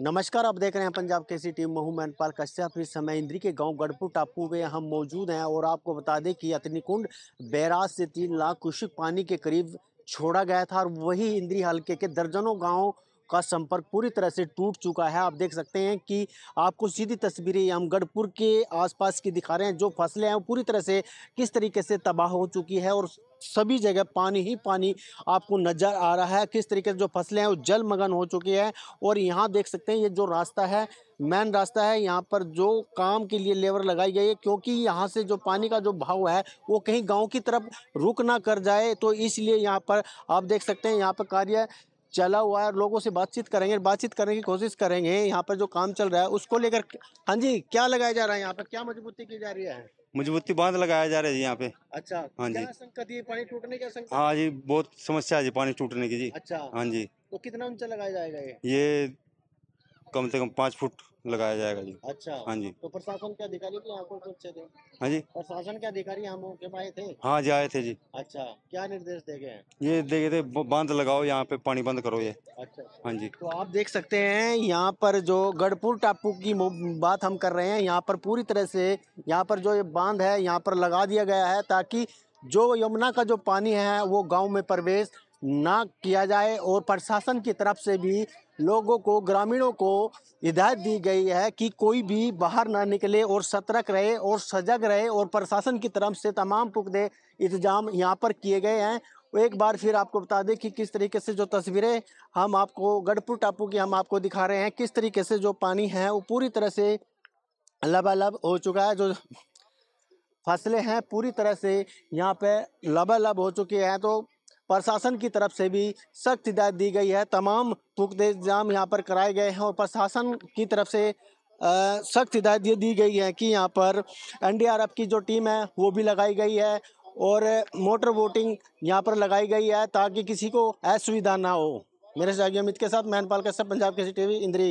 नमस्कार आप देख रहे हैं पंजाब केसी टीम महू मैनपाल कश्यप इस समय इंद्री के गांव गढ़पुर टापू में हम मौजूद हैं और आपको बता दें कि अतनिकुंड बैराज से तीन लाख क्यूसिक पानी के करीब छोड़ा गया था और वही इंद्री हल्के के दर्जनों गांव का संपर्क पूरी तरह से टूट चुका है आप देख सकते हैं कि आपको सीधी तस्वीरें हम गढ़पुर के आसपास की दिखा रहे हैं जो फसलें हैं वो पूरी तरह से किस तरीके से तबाह हो चुकी है और सभी जगह पानी ही पानी आपको नज़र आ रहा है किस तरीके से जो फसलें हैं वो जलमग्न हो चुकी है और यहाँ देख सकते हैं ये जो रास्ता है मेन रास्ता है यहाँ पर जो काम के लिए लेबर लगाई गई है क्योंकि यहाँ से जो पानी का जो भाव है वो कहीं गांव की तरफ रुक ना कर जाए तो इसलिए यहाँ पर आप देख सकते हैं यहाँ पर कार्य चला हुआ है लोगों से बातचीत करेंगे बातचीत करने की कोशिश करेंगे यहाँ पर जो काम चल रहा है उसको लेकर हाँ जी क्या लगाया जा रहा है यहाँ पर क्या मजबूती की जा रही है मजबूती बांध लगाया जा रहा है जी यहाँ पे अच्छा हाँ जी पानी टूटने की हाँ जी बहुत समस्या है जी पानी टूटने की जी अच्छा हाँ जी तो कितना ऊंचा लगाया जाएगा ये कम से कम पाँच फुट लगाया जाएगा जी अच्छा हाँ जी तो प्रशासन के अधिकारी भी आपको पहुंचे थे हाँ जी प्रशासन के अधिकारी हम के पाए थे हाँ जी आए थे जी अच्छा क्या निर्देश दे गए ये दे गए थे बांध लगाओ यहाँ पे पानी बंद करो ये अच्छा हाँ जी तो आप देख सकते हैं यहाँ पर जो गढ़पुर टापू की बात हम कर रहे हैं यहाँ पर पूरी तरह से यहाँ पर जो ये बांध है यहाँ पर लगा दिया गया है ताकि जो यमुना का जो पानी है वो गाँव में प्रवेश ना किया जाए और प्रशासन की तरफ से भी लोगों को ग्रामीणों को हिदायत दी गई है कि कोई भी बाहर ना निकले और सतर्क रहे और सजग रहे और प्रशासन की तरफ से तमाम पुख्ते इंतजाम यहाँ पर किए गए हैं एक बार फिर आपको बता दें कि किस तरीके से जो तस्वीरें हम आपको गढ़पुर टापू की हम आपको दिखा रहे हैं किस तरीके से जो पानी है वो पूरी तरह से लबालब हो चुका है जो फसलें हैं पूरी तरह से यहाँ पे लबालब हो चुकी हैं तो प्रशासन की तरफ से भी सख्त हिदायत दी गई है तमाम पुख्ते इंतजाम यहाँ पर कराए गए हैं और प्रशासन की तरफ से सख्त हिदायत ये दी गई है कि यहाँ पर एन की जो टीम है वो भी लगाई गई है और मोटर वोटिंग यहाँ पर लगाई गई है ताकि किसी को असुविधा ना हो मेरे सहयोगी अमित के साथ मैनपाल कश्यप पंजाब पंजाब सी टी इंद्री